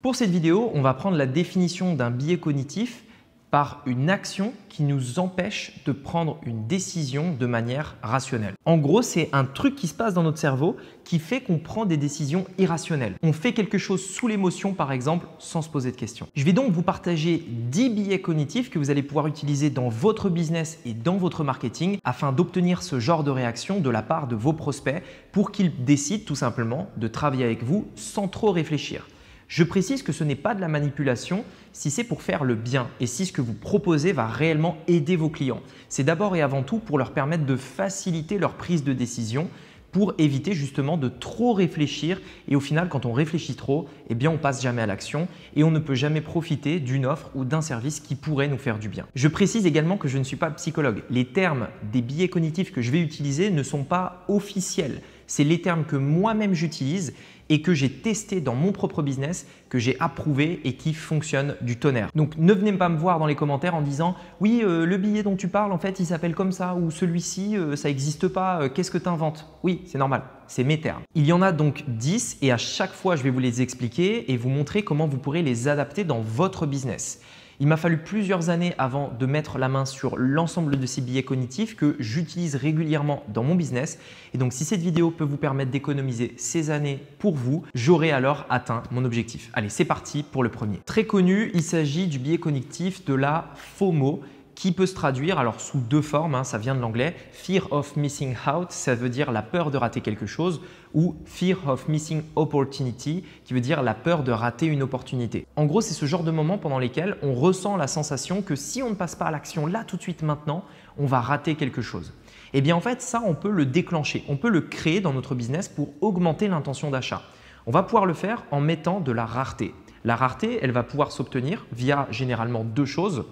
Pour cette vidéo, on va prendre la définition d'un biais cognitif par une action qui nous empêche de prendre une décision de manière rationnelle. En gros, c'est un truc qui se passe dans notre cerveau qui fait qu'on prend des décisions irrationnelles. On fait quelque chose sous l'émotion, par exemple, sans se poser de questions. Je vais donc vous partager 10 billets cognitifs que vous allez pouvoir utiliser dans votre business et dans votre marketing afin d'obtenir ce genre de réaction de la part de vos prospects pour qu'ils décident tout simplement de travailler avec vous sans trop réfléchir. Je précise que ce n'est pas de la manipulation si c'est pour faire le bien et si ce que vous proposez va réellement aider vos clients. C'est d'abord et avant tout pour leur permettre de faciliter leur prise de décision pour éviter justement de trop réfléchir et au final quand on réfléchit trop, eh bien on passe jamais à l'action et on ne peut jamais profiter d'une offre ou d'un service qui pourrait nous faire du bien. Je précise également que je ne suis pas psychologue. Les termes des billets cognitifs que je vais utiliser ne sont pas officiels. C'est les termes que moi-même j'utilise et que j'ai testé dans mon propre business, que j'ai approuvé et qui fonctionne du tonnerre. Donc ne venez pas me voir dans les commentaires en disant oui, euh, le billet dont tu parles, en fait, il s'appelle comme ça ou celui-ci, euh, ça n'existe pas, euh, qu'est-ce que tu inventes Oui, c'est normal, c'est mes termes. Il y en a donc 10 et à chaque fois, je vais vous les expliquer et vous montrer comment vous pourrez les adapter dans votre business. Il m'a fallu plusieurs années avant de mettre la main sur l'ensemble de ces billets cognitifs que j'utilise régulièrement dans mon business. Et donc si cette vidéo peut vous permettre d'économiser ces années pour vous, j'aurai alors atteint mon objectif. Allez, c'est parti pour le premier. Très connu, il s'agit du billet cognitif de la FOMO qui peut se traduire alors sous deux formes, hein, ça vient de l'anglais, fear of missing out, ça veut dire la peur de rater quelque chose, ou fear of missing opportunity, qui veut dire la peur de rater une opportunité. En gros, c'est ce genre de moment pendant lesquels on ressent la sensation que si on ne passe pas à l'action là tout de suite maintenant, on va rater quelque chose. Eh bien en fait, ça, on peut le déclencher, on peut le créer dans notre business pour augmenter l'intention d'achat. On va pouvoir le faire en mettant de la rareté. La rareté, elle va pouvoir s'obtenir via généralement deux choses.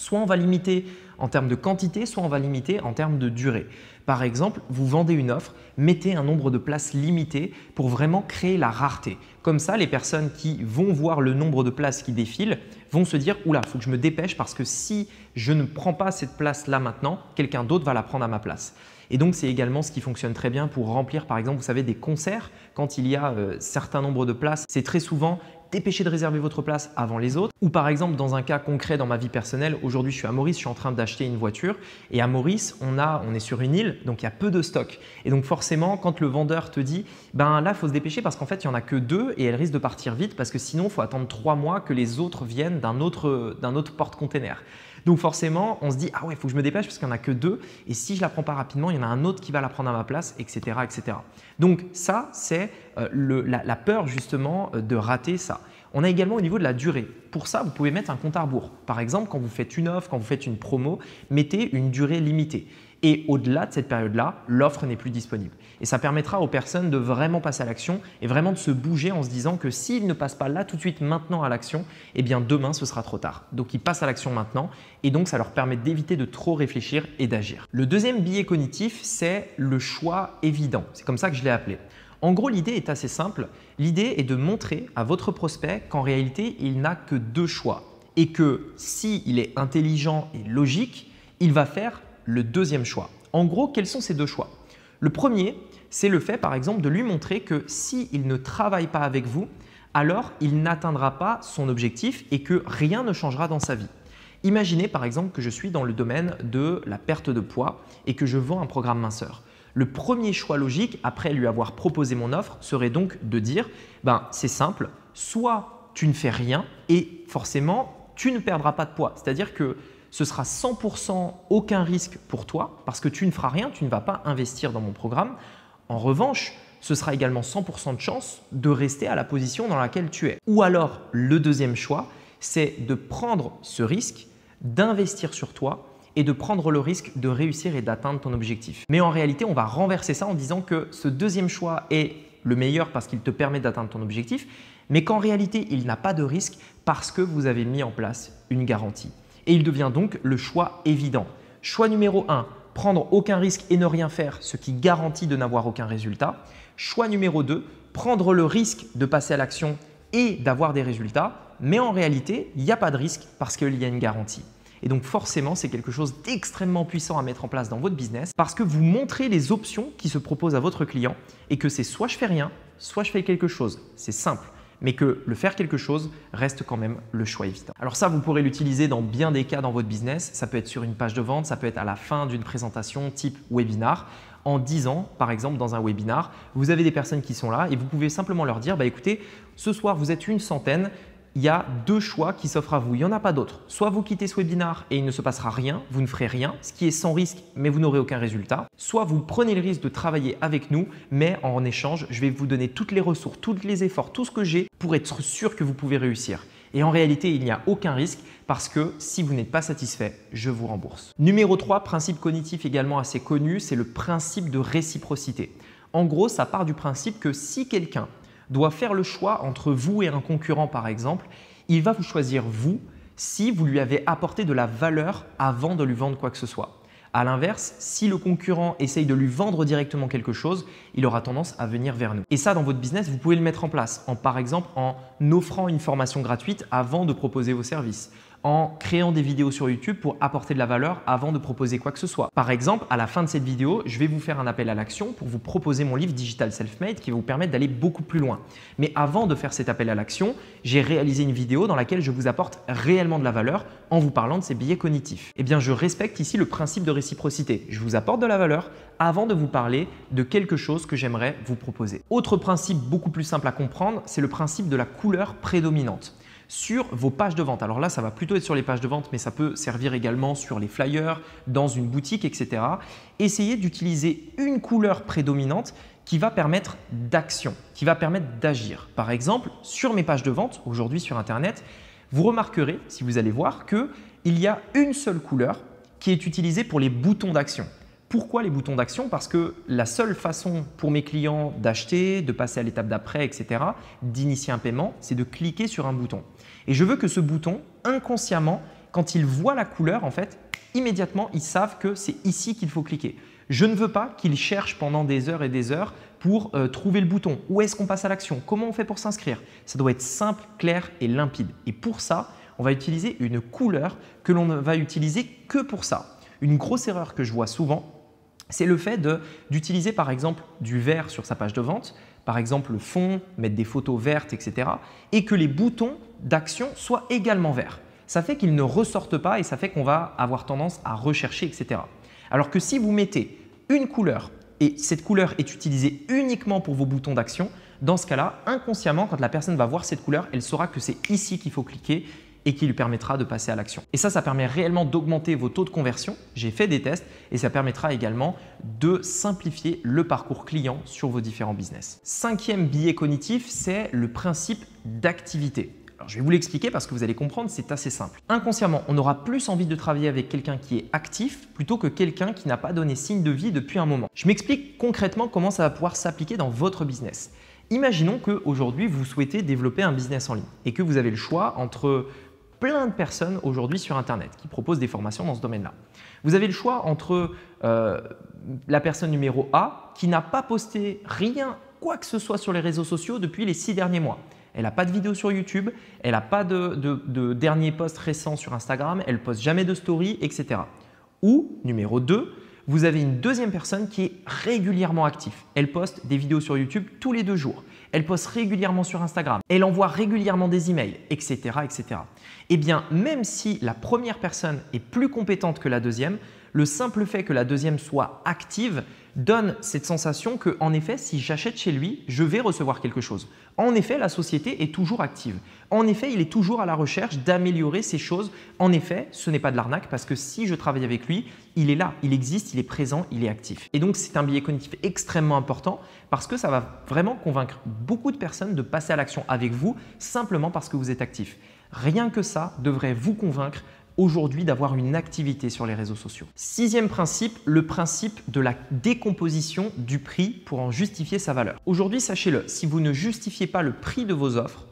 Soit on va limiter en termes de quantité, soit on va limiter en termes de durée. Par exemple, vous vendez une offre, mettez un nombre de places limité pour vraiment créer la rareté. Comme ça, les personnes qui vont voir le nombre de places qui défilent vont se dire « Oula, il faut que je me dépêche parce que si je ne prends pas cette place-là maintenant, quelqu'un d'autre va la prendre à ma place ». Et donc, c'est également ce qui fonctionne très bien pour remplir, par exemple, vous savez, des concerts. Quand il y a un euh, certain nombre de places, c'est très souvent Dépêchez de réserver votre place avant les autres. Ou par exemple, dans un cas concret dans ma vie personnelle, aujourd'hui je suis à Maurice, je suis en train d'acheter une voiture et à Maurice, on, on est sur une île, donc il y a peu de stock. Et donc forcément, quand le vendeur te dit, ben là, faut se dépêcher parce qu'en fait, il n'y en a que deux et elle risque de partir vite parce que sinon, il faut attendre trois mois que les autres viennent d'un autre, d'un autre porte-container. Donc forcément, on se dit ah ouais, il faut que je me dépêche parce qu'il n'y en a que deux. Et si je la prends pas rapidement, il y en a un autre qui va la prendre à ma place, etc., etc. Donc ça, c'est euh, la, la peur justement euh, de rater ça. On a également au niveau de la durée. Pour ça, vous pouvez mettre un compte à rebours. Par exemple, quand vous faites une offre, quand vous faites une promo, mettez une durée limitée. Et au-delà de cette période-là, l'offre n'est plus disponible. Et ça permettra aux personnes de vraiment passer à l'action et vraiment de se bouger en se disant que s'ils ne passent pas là tout de suite maintenant à l'action, eh bien demain ce sera trop tard. Donc ils passent à l'action maintenant et donc ça leur permet d'éviter de trop réfléchir et d'agir. Le deuxième biais cognitif, c'est le choix évident. C'est comme ça que je l'ai appelé. En gros, l'idée est assez simple. L'idée est de montrer à votre prospect qu'en réalité, il n'a que deux choix et que s'il il est intelligent et logique, il va faire le deuxième choix. En gros, quels sont ces deux choix Le premier, c'est le fait par exemple de lui montrer que si il ne travaille pas avec vous, alors il n'atteindra pas son objectif et que rien ne changera dans sa vie. Imaginez par exemple que je suis dans le domaine de la perte de poids et que je vends un programme minceur. Le premier choix logique, après lui avoir proposé mon offre, serait donc de dire ben, c'est simple, soit tu ne fais rien et forcément tu ne perdras pas de poids. C'est-à-dire que ce sera 100% aucun risque pour toi parce que tu ne feras rien, tu ne vas pas investir dans mon programme. En revanche, ce sera également 100% de chance de rester à la position dans laquelle tu es. Ou alors, le deuxième choix, c'est de prendre ce risque, d'investir sur toi et de prendre le risque de réussir et d'atteindre ton objectif. Mais en réalité, on va renverser ça en disant que ce deuxième choix est le meilleur parce qu'il te permet d'atteindre ton objectif, mais qu'en réalité, il n'a pas de risque parce que vous avez mis en place une garantie. Et il devient donc le choix évident. Choix numéro 1, prendre aucun risque et ne rien faire, ce qui garantit de n'avoir aucun résultat. Choix numéro 2, prendre le risque de passer à l'action et d'avoir des résultats, mais en réalité, il n'y a pas de risque parce qu'il y a une garantie. Et donc forcément, c'est quelque chose d'extrêmement puissant à mettre en place dans votre business parce que vous montrez les options qui se proposent à votre client et que c'est soit je fais rien, soit je fais quelque chose. C'est simple mais que le faire quelque chose reste quand même le choix évident. Alors ça, vous pourrez l'utiliser dans bien des cas dans votre business. Ça peut être sur une page de vente, ça peut être à la fin d'une présentation type webinar. En 10 ans, par exemple, dans un webinar, vous avez des personnes qui sont là et vous pouvez simplement leur dire, bah écoutez, ce soir vous êtes une centaine, il y a deux choix qui s'offrent à vous. Il n'y en a pas d'autres. Soit vous quittez ce webinar et il ne se passera rien, vous ne ferez rien, ce qui est sans risque, mais vous n'aurez aucun résultat. Soit vous prenez le risque de travailler avec nous, mais en échange, je vais vous donner toutes les ressources, tous les efforts, tout ce que j'ai pour être sûr que vous pouvez réussir. Et en réalité, il n'y a aucun risque parce que si vous n'êtes pas satisfait, je vous rembourse. Numéro 3, principe cognitif également assez connu, c'est le principe de réciprocité. En gros, ça part du principe que si quelqu'un doit faire le choix entre vous et un concurrent par exemple, il va vous choisir vous si vous lui avez apporté de la valeur avant de lui vendre quoi que ce soit. A l'inverse, si le concurrent essaye de lui vendre directement quelque chose, il aura tendance à venir vers nous. Et ça, dans votre business, vous pouvez le mettre en place, en, par exemple en offrant une formation gratuite avant de proposer vos services en créant des vidéos sur YouTube pour apporter de la valeur avant de proposer quoi que ce soit. Par exemple, à la fin de cette vidéo, je vais vous faire un appel à l'action pour vous proposer mon livre Digital Self-Made qui va vous permettre d'aller beaucoup plus loin. Mais avant de faire cet appel à l'action, j'ai réalisé une vidéo dans laquelle je vous apporte réellement de la valeur en vous parlant de ces billets cognitifs. Eh bien, je respecte ici le principe de réciprocité. Je vous apporte de la valeur avant de vous parler de quelque chose que j'aimerais vous proposer. Autre principe beaucoup plus simple à comprendre, c'est le principe de la couleur prédominante sur vos pages de vente. Alors là, ça va plutôt être sur les pages de vente, mais ça peut servir également sur les flyers, dans une boutique, etc. Essayez d'utiliser une couleur prédominante qui va permettre d'action, qui va permettre d'agir. Par exemple, sur mes pages de vente, aujourd'hui sur Internet, vous remarquerez, si vous allez voir, qu'il y a une seule couleur qui est utilisée pour les boutons d'action. Pourquoi les boutons d'action Parce que la seule façon pour mes clients d'acheter, de passer à l'étape d'après, etc., d'initier un paiement, c'est de cliquer sur un bouton. Et je veux que ce bouton, inconsciemment, quand il voit la couleur, en fait, immédiatement, ils savent que c'est ici qu'il faut cliquer. Je ne veux pas qu'ils cherchent pendant des heures et des heures pour euh, trouver le bouton. Où est-ce qu'on passe à l'action Comment on fait pour s'inscrire Ça doit être simple, clair et limpide. Et pour ça, on va utiliser une couleur que l'on ne va utiliser que pour ça. Une grosse erreur que je vois souvent, c'est le fait d'utiliser par exemple du vert sur sa page de vente, par exemple le fond, mettre des photos vertes, etc. et que les boutons d'action soient également verts. Ça fait qu'ils ne ressortent pas et ça fait qu'on va avoir tendance à rechercher, etc. Alors que si vous mettez une couleur et cette couleur est utilisée uniquement pour vos boutons d'action, dans ce cas-là, inconsciemment, quand la personne va voir cette couleur, elle saura que c'est ici qu'il faut cliquer et qui lui permettra de passer à l'action. Et ça, ça permet réellement d'augmenter vos taux de conversion. J'ai fait des tests et ça permettra également de simplifier le parcours client sur vos différents business. Cinquième billet cognitif, c'est le principe d'activité. Alors, je vais vous l'expliquer parce que vous allez comprendre, c'est assez simple. Inconsciemment, on aura plus envie de travailler avec quelqu'un qui est actif plutôt que quelqu'un qui n'a pas donné signe de vie depuis un moment. Je m'explique concrètement comment ça va pouvoir s'appliquer dans votre business. Imaginons qu'aujourd'hui, vous souhaitez développer un business en ligne et que vous avez le choix entre plein de personnes aujourd'hui sur Internet qui proposent des formations dans ce domaine-là. Vous avez le choix entre euh, la personne numéro A qui n'a pas posté rien, quoi que ce soit sur les réseaux sociaux depuis les six derniers mois. Elle n'a pas de vidéo sur YouTube, elle n'a pas de, de dernier post récent sur Instagram, elle ne poste jamais de story, etc. Ou numéro 2, vous avez une deuxième personne qui est régulièrement active. Elle poste des vidéos sur YouTube tous les deux jours. Elle poste régulièrement sur Instagram. Elle envoie régulièrement des emails, etc., etc. Eh bien, même si la première personne est plus compétente que la deuxième, le simple fait que la deuxième soit active donne cette sensation que, en effet, si j'achète chez lui, je vais recevoir quelque chose. En effet, la société est toujours active. En effet, il est toujours à la recherche d'améliorer ses choses. En effet, ce n'est pas de l'arnaque parce que si je travaille avec lui, il est là, il existe, il est présent, il est actif. Et donc, c'est un billet cognitif extrêmement important parce que ça va vraiment convaincre beaucoup de personnes de passer à l'action avec vous simplement parce que vous êtes actif. Rien que ça devrait vous convaincre aujourd'hui d'avoir une activité sur les réseaux sociaux. Sixième principe, le principe de la décomposition du prix pour en justifier sa valeur. Aujourd'hui, sachez-le, si vous ne justifiez pas le prix de vos offres,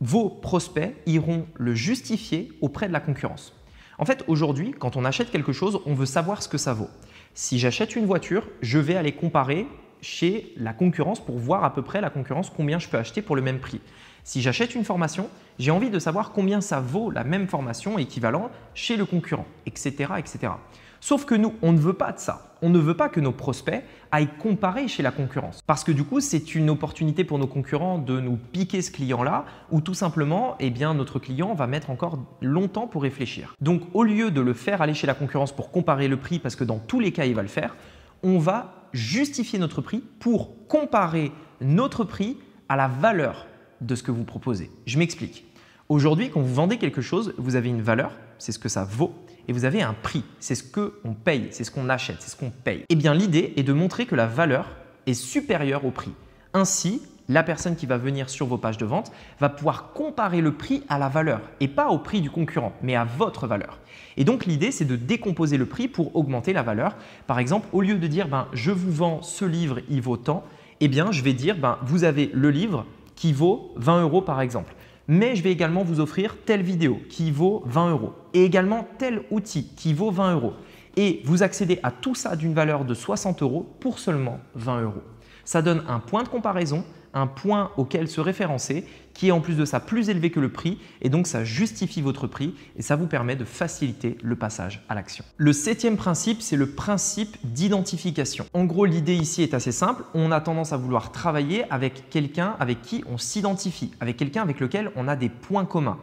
vos prospects iront le justifier auprès de la concurrence. En fait, aujourd'hui, quand on achète quelque chose, on veut savoir ce que ça vaut. Si j'achète une voiture, je vais aller comparer chez la concurrence pour voir à peu près la concurrence combien je peux acheter pour le même prix. Si j'achète une formation, j'ai envie de savoir combien ça vaut la même formation équivalente chez le concurrent, etc., etc. Sauf que nous, on ne veut pas de ça. On ne veut pas que nos prospects aillent comparer chez la concurrence. Parce que du coup, c'est une opportunité pour nos concurrents de nous piquer ce client-là, ou tout simplement, eh bien, notre client va mettre encore longtemps pour réfléchir. Donc, au lieu de le faire aller chez la concurrence pour comparer le prix, parce que dans tous les cas, il va le faire, on va justifier notre prix pour comparer notre prix à la valeur de ce que vous proposez. Je m'explique. Aujourd'hui, quand vous vendez quelque chose, vous avez une valeur, c'est ce que ça vaut, et vous avez un prix, c'est ce qu'on paye, c'est ce qu'on achète, c'est ce qu'on paye. Eh bien, l'idée est de montrer que la valeur est supérieure au prix. Ainsi, la personne qui va venir sur vos pages de vente va pouvoir comparer le prix à la valeur et pas au prix du concurrent, mais à votre valeur. Et donc l'idée, c'est de décomposer le prix pour augmenter la valeur. Par exemple, au lieu de dire ben, je vous vends ce livre, il vaut tant, eh bien je vais dire ben, vous avez le livre qui vaut 20 euros par exemple. Mais je vais également vous offrir telle vidéo qui vaut 20 euros et également tel outil qui vaut 20 euros. Et vous accédez à tout ça d'une valeur de 60 euros pour seulement 20 euros. Ça donne un point de comparaison, un point auquel se référencer qui est en plus de ça plus élevé que le prix et donc ça justifie votre prix et ça vous permet de faciliter le passage à l'action. Le septième principe, c'est le principe d'identification. En gros, l'idée ici est assez simple. On a tendance à vouloir travailler avec quelqu'un avec qui on s'identifie, avec quelqu'un avec lequel on a des points communs.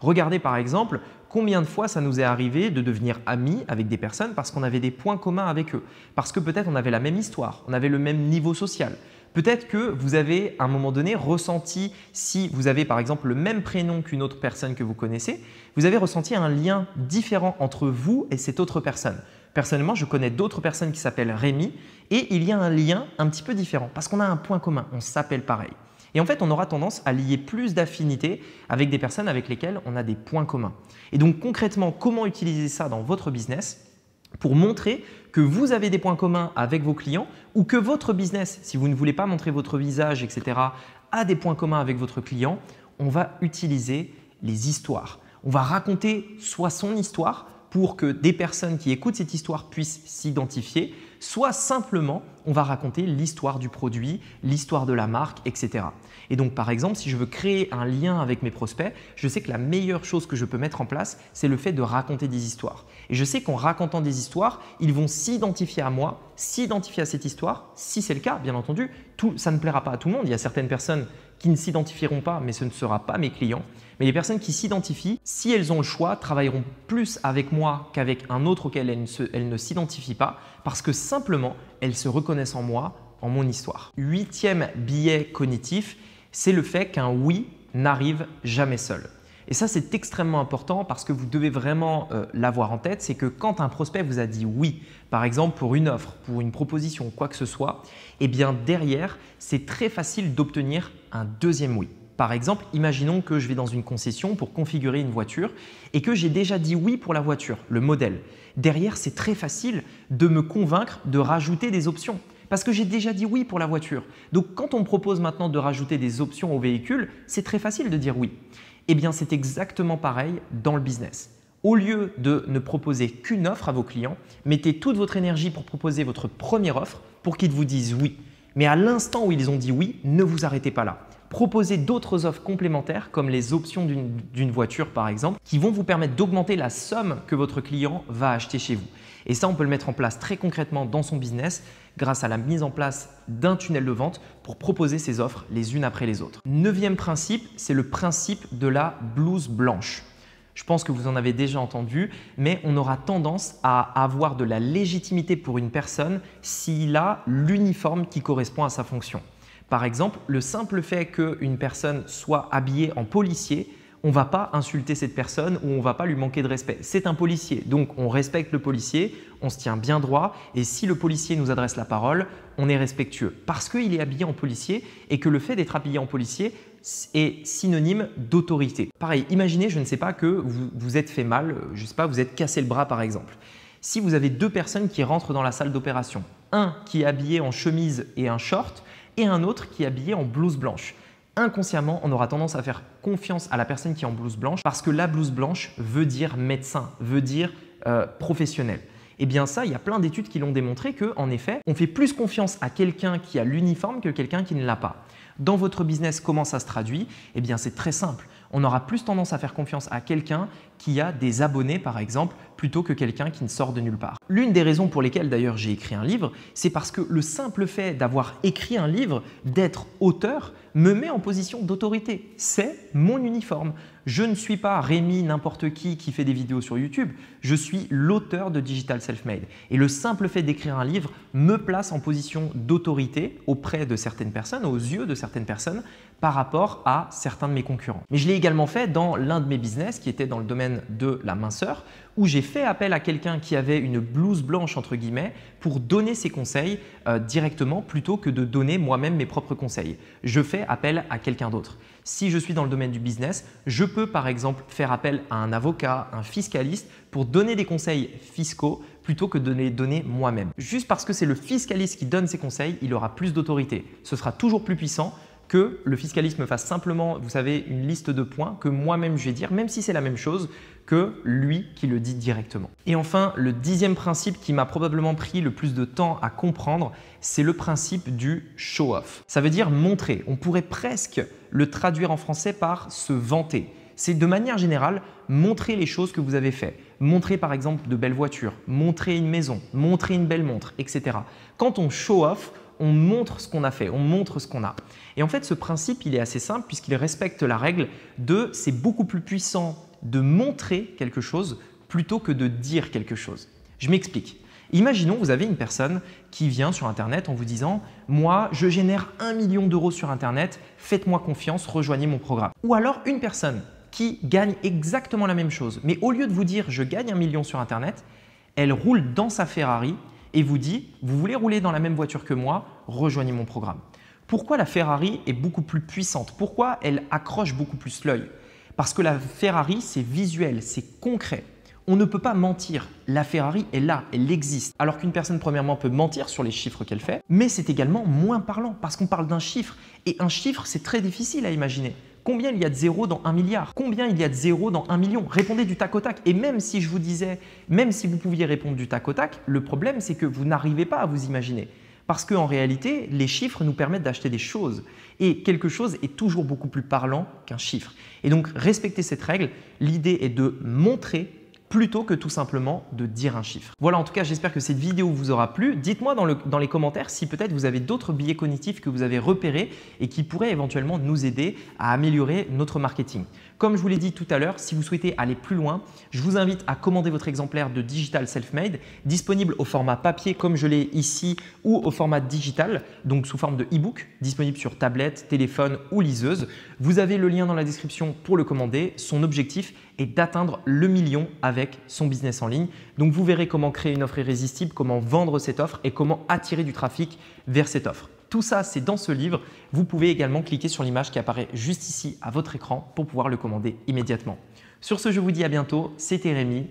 Regardez par exemple combien de fois ça nous est arrivé de devenir amis avec des personnes parce qu'on avait des points communs avec eux, parce que peut-être on avait la même histoire, on avait le même niveau social, Peut-être que vous avez à un moment donné ressenti, si vous avez par exemple le même prénom qu'une autre personne que vous connaissez, vous avez ressenti un lien différent entre vous et cette autre personne. Personnellement, je connais d'autres personnes qui s'appellent Rémi et il y a un lien un petit peu différent parce qu'on a un point commun, on s'appelle pareil. Et en fait, on aura tendance à lier plus d'affinités avec des personnes avec lesquelles on a des points communs. Et donc concrètement, comment utiliser ça dans votre business pour montrer que vous avez des points communs avec vos clients ou que votre business, si vous ne voulez pas montrer votre visage, etc., a des points communs avec votre client, on va utiliser les histoires. On va raconter soit son histoire pour que des personnes qui écoutent cette histoire puissent s'identifier, soit simplement on va raconter l'histoire du produit, l'histoire de la marque, etc. Et donc par exemple, si je veux créer un lien avec mes prospects, je sais que la meilleure chose que je peux mettre en place, c'est le fait de raconter des histoires. Et je sais qu'en racontant des histoires, ils vont s'identifier à moi, s'identifier à cette histoire, si c'est le cas, bien entendu. ça ne plaira pas à tout le monde. Il y a certaines personnes qui ne s'identifieront pas, mais ce ne sera pas mes clients. Mais les personnes qui s'identifient, si elles ont le choix, travailleront plus avec moi qu'avec un autre auquel elles ne, s'identifie s'identifient pas, parce que simplement, elles se reconnaissent en moi, en mon histoire. Huitième biais cognitif, c'est le fait qu'un oui n'arrive jamais seul. Et ça, c'est extrêmement important parce que vous devez vraiment euh, l'avoir en tête, c'est que quand un prospect vous a dit oui, par exemple pour une offre, pour une proposition, quoi que ce soit, eh bien derrière, c'est très facile d'obtenir un deuxième oui. Par exemple, imaginons que je vais dans une concession pour configurer une voiture et que j'ai déjà dit oui pour la voiture, le modèle. Derrière, c'est très facile de me convaincre de rajouter des options parce que j'ai déjà dit oui pour la voiture. Donc quand on me propose maintenant de rajouter des options au véhicule, c'est très facile de dire oui. Eh bien c'est exactement pareil dans le business. Au lieu de ne proposer qu'une offre à vos clients, mettez toute votre énergie pour proposer votre première offre pour qu'ils vous disent oui. Mais à l'instant où ils ont dit oui, ne vous arrêtez pas là proposer d'autres offres complémentaires, comme les options d'une voiture par exemple, qui vont vous permettre d'augmenter la somme que votre client va acheter chez vous. Et ça, on peut le mettre en place très concrètement dans son business grâce à la mise en place d'un tunnel de vente pour proposer ces offres les unes après les autres. Neuvième principe, c'est le principe de la blouse blanche. Je pense que vous en avez déjà entendu, mais on aura tendance à avoir de la légitimité pour une personne s'il a l'uniforme qui correspond à sa fonction. Par exemple, le simple fait qu'une personne soit habillée en policier, on ne va pas insulter cette personne ou on ne va pas lui manquer de respect. C'est un policier, donc on respecte le policier, on se tient bien droit et si le policier nous adresse la parole, on est respectueux parce qu'il est habillé en policier et que le fait d'être habillé en policier est synonyme d'autorité. Pareil, imaginez, je ne sais pas, que vous vous êtes fait mal, je ne sais pas, vous êtes cassé le bras par exemple. Si vous avez deux personnes qui rentrent dans la salle d'opération, un qui est habillé en chemise et un short, et un autre qui est habillé en blouse blanche. Inconsciemment, on aura tendance à faire confiance à la personne qui est en blouse blanche parce que la blouse blanche veut dire médecin, veut dire euh, professionnel. Et eh bien ça, il y a plein d'études qui l'ont démontré que, en effet, on fait plus confiance à quelqu'un qui a l'uniforme que quelqu'un qui ne l'a pas. Dans votre business, comment ça se traduit Eh bien c'est très simple. On aura plus tendance à faire confiance à quelqu'un qui a des abonnés par exemple plutôt que quelqu'un qui ne sort de nulle part. L'une des raisons pour lesquelles d'ailleurs j'ai écrit un livre, c'est parce que le simple fait d'avoir écrit un livre, d'être auteur, me met en position d'autorité. C'est mon uniforme. Je ne suis pas Rémi n'importe qui qui fait des vidéos sur YouTube, je suis l'auteur de Digital Self-Made. Et le simple fait d'écrire un livre me place en position d'autorité auprès de certaines personnes, aux yeux de certaines personnes, par rapport à certains de mes concurrents. Mais je l'ai également fait dans l'un de mes business qui était dans le domaine de la minceur, où j'ai fait appel à quelqu'un qui avait une blouse blanche, entre guillemets, pour donner ses conseils euh, directement plutôt que de donner moi-même mes propres conseils. Je fais appel à quelqu'un d'autre. Si je suis dans le domaine du business, je peux par exemple faire appel à un avocat, un fiscaliste pour donner des conseils fiscaux plutôt que de les donner moi-même. Juste parce que c'est le fiscaliste qui donne ses conseils, il aura plus d'autorité. Ce sera toujours plus puissant que le fiscalisme fasse simplement, vous savez, une liste de points que moi-même je vais dire, même si c'est la même chose que lui qui le dit directement. Et enfin, le dixième principe qui m'a probablement pris le plus de temps à comprendre, c'est le principe du show-off. Ça veut dire montrer. On pourrait presque le traduire en français par se vanter. C'est de manière générale montrer les choses que vous avez faites. Montrer par exemple de belles voitures, montrer une maison, montrer une belle montre, etc. Quand on show-off, on montre ce qu'on a fait, on montre ce qu'on a. Et en fait, ce principe, il est assez simple puisqu'il respecte la règle de c'est beaucoup plus puissant de montrer quelque chose plutôt que de dire quelque chose. Je m'explique. Imaginons, vous avez une personne qui vient sur Internet en vous disant « Moi, je génère un million d'euros sur Internet, faites-moi confiance, rejoignez mon programme. » Ou alors une personne qui gagne exactement la même chose, mais au lieu de vous dire « Je gagne un million sur Internet », elle roule dans sa Ferrari et vous dit Vous voulez rouler dans la même voiture que moi Rejoignez mon programme. Pourquoi la Ferrari est beaucoup plus puissante Pourquoi elle accroche beaucoup plus l'œil Parce que la Ferrari, c'est visuel, c'est concret. On ne peut pas mentir. La Ferrari est là, elle existe. Alors qu'une personne, premièrement, peut mentir sur les chiffres qu'elle fait, mais c'est également moins parlant parce qu'on parle d'un chiffre. Et un chiffre, c'est très difficile à imaginer. Combien il y a de zéro dans un milliard Combien il y a de zéro dans un million Répondez du tac au tac. Et même si je vous disais, même si vous pouviez répondre du tac au tac, le problème c'est que vous n'arrivez pas à vous imaginer. Parce qu'en réalité, les chiffres nous permettent d'acheter des choses. Et quelque chose est toujours beaucoup plus parlant qu'un chiffre. Et donc, respectez cette règle. L'idée est de montrer plutôt que tout simplement de dire un chiffre. Voilà, en tout cas, j'espère que cette vidéo vous aura plu. Dites-moi dans, les commentaires si peut-être vous avez d'autres billets cognitifs que vous avez repérés et qui pourraient éventuellement nous aider à améliorer notre marketing. Comme je vous l'ai dit tout à l'heure, si vous souhaitez aller plus loin, je vous invite à commander votre exemplaire de Digital Self-Made, disponible au format papier comme je l'ai ici ou au format digital, donc sous forme de e-book, disponible sur tablette, téléphone ou liseuse. Vous avez le lien dans la description pour le commander. Son objectif est d'atteindre le million avec son business en ligne. Donc vous verrez comment créer une offre irrésistible, comment vendre cette offre et comment attirer du trafic vers cette offre. Tout ça, c'est dans ce livre. Vous pouvez également cliquer sur l'image qui apparaît juste ici à votre écran pour pouvoir le commander immédiatement. Sur ce, je vous dis à bientôt. C'était Rémi.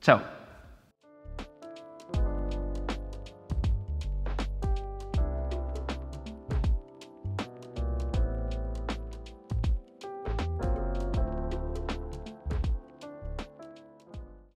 Ciao